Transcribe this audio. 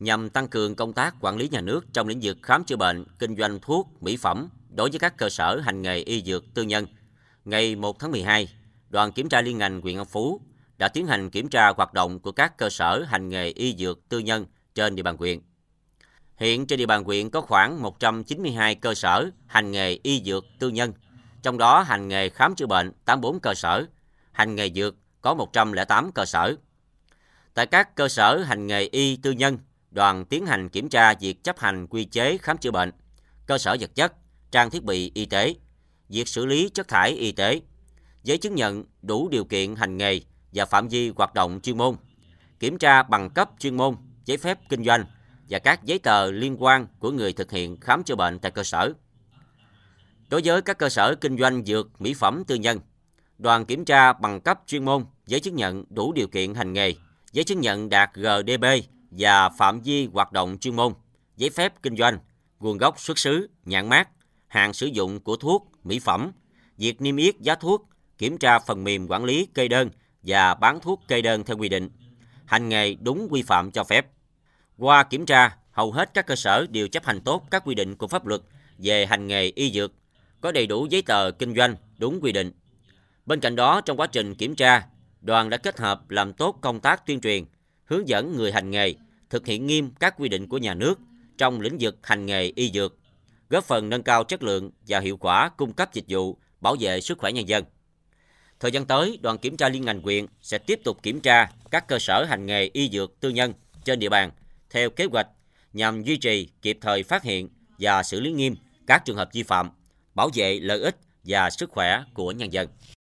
nhằm tăng cường công tác quản lý nhà nước trong lĩnh vực khám chữa bệnh, kinh doanh thuốc, mỹ phẩm đối với các cơ sở hành nghề y dược tư nhân. Ngày 1 tháng 12, đoàn kiểm tra liên ngành huyện An Phú đã tiến hành kiểm tra hoạt động của các cơ sở hành nghề y dược tư nhân trên địa bàn huyện. Hiện trên địa bàn huyện có khoảng 192 cơ sở hành nghề y dược tư nhân, trong đó hành nghề khám chữa bệnh 84 cơ sở, hành nghề dược có 108 cơ sở. Tại các cơ sở hành nghề y tư nhân, đoàn tiến hành kiểm tra việc chấp hành quy chế khám chữa bệnh, cơ sở vật chất, trang thiết bị y tế, việc xử lý chất thải y tế, giấy chứng nhận đủ điều kiện hành nghề và phạm vi hoạt động chuyên môn, kiểm tra bằng cấp chuyên môn, giấy phép kinh doanh và các giấy tờ liên quan của người thực hiện khám chữa bệnh tại cơ sở. Đối với các cơ sở kinh doanh dược mỹ phẩm tư nhân, đoàn kiểm tra bằng cấp chuyên môn, giấy chứng nhận đủ điều kiện hành nghề, giấy chứng nhận đạt GDP và phạm vi hoạt động chuyên môn, giấy phép kinh doanh, nguồn gốc xuất xứ, nhãn mát, hàng sử dụng của thuốc, mỹ phẩm, việc niêm yết giá thuốc, kiểm tra phần mềm quản lý kê đơn và bán thuốc kê đơn theo quy định, hành nghề đúng quy phạm cho phép. Qua kiểm tra, hầu hết các cơ sở đều chấp hành tốt các quy định của pháp luật về hành nghề y dược, có đầy đủ giấy tờ kinh doanh đúng quy định. Bên cạnh đó, trong quá trình kiểm tra, đoàn đã kết hợp làm tốt công tác tuyên truyền, hướng dẫn người hành nghề thực hiện nghiêm các quy định của nhà nước trong lĩnh vực hành nghề y dược, góp phần nâng cao chất lượng và hiệu quả cung cấp dịch vụ bảo vệ sức khỏe nhân dân. Thời gian tới, đoàn kiểm tra liên ngành quyện sẽ tiếp tục kiểm tra các cơ sở hành nghề y dược tư nhân trên địa bàn theo kế hoạch nhằm duy trì kịp thời phát hiện và xử lý nghiêm các trường hợp vi phạm, bảo vệ lợi ích và sức khỏe của nhân dân.